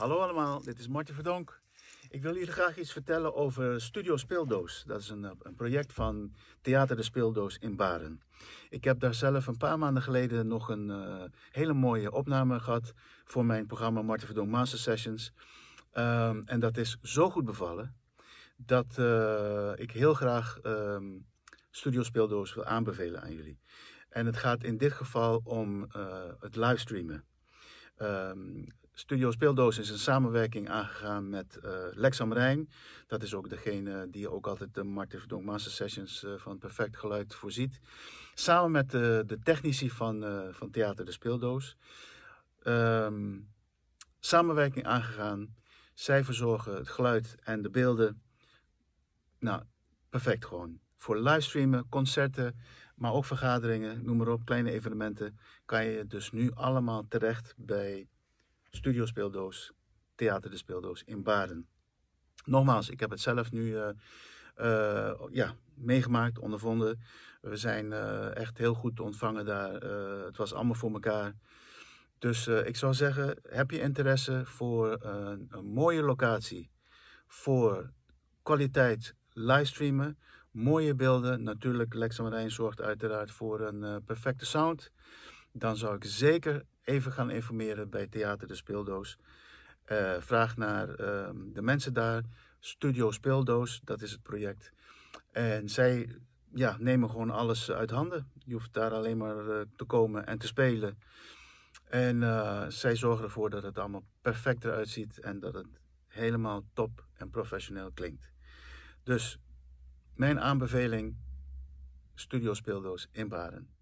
Hallo allemaal, dit is Martje Verdonk. Ik wil jullie graag iets vertellen over Studio Speeldoos. Dat is een, eh, een, project van Theater de Speeldoos in Baren. Ik heb daar zelf een paar maanden geleden nog een eh, hele mooie opname gehad voor mijn programma Martje Verdonk Master Sessions. Ehm, en dat is zo goed bevallen dat eh, ik heel graag ehm, Studio Speeldoos wil aanbevelen aan jullie. En het gaat in dit geval om het livestreamen. Um, Studio Speeldoos is een samenwerking aangegaan met uh, Lex Dat is ook degene die ook altijd de Martin Verdonk Master Sessions eh, van Perfect Geluid voorziet. Samen met de, eh, de technici van, van Theater de Speeldoos. Ehm, samenwerking aangegaan. Zij verzorgen het geluid en de beelden. Nou, perfect gewoon. Voor livestreamen, concerten, maar ook vergaderingen, noem maar op, kleine evenementen, kan je dus nu allemaal terecht bij Studio Speeldoos, Theater de Speeldoos in Baden. Nogmaals, ik heb het zelf nu eh, eh, ja, meegemaakt, ondervonden. We zijn eh, echt heel goed ontvangen daar. het was allemaal voor elkaar. Dus ik zou zeggen, heb je interesse voor een, een mooie locatie, voor kwaliteit livestreamen, mooie beelden. Natuurlijk, Lex zorgt uiteraard voor een perfecte sound. Dan zou ik zeker even gaan informeren bij Theater de Speeldoos. Eh, vraag naar ehm, de mensen daar. Studio Speeldoos, dat is het project. En zij ja, nemen gewoon alles uit handen. Je hoeft daar alleen maar eh, te komen en te spelen. En eh, zij zorgen ervoor dat het allemaal perfect eruit ziet en dat het helemaal top en professioneel klinkt. Dus mijn aanbeveling: Studio Speeldoos in Baren.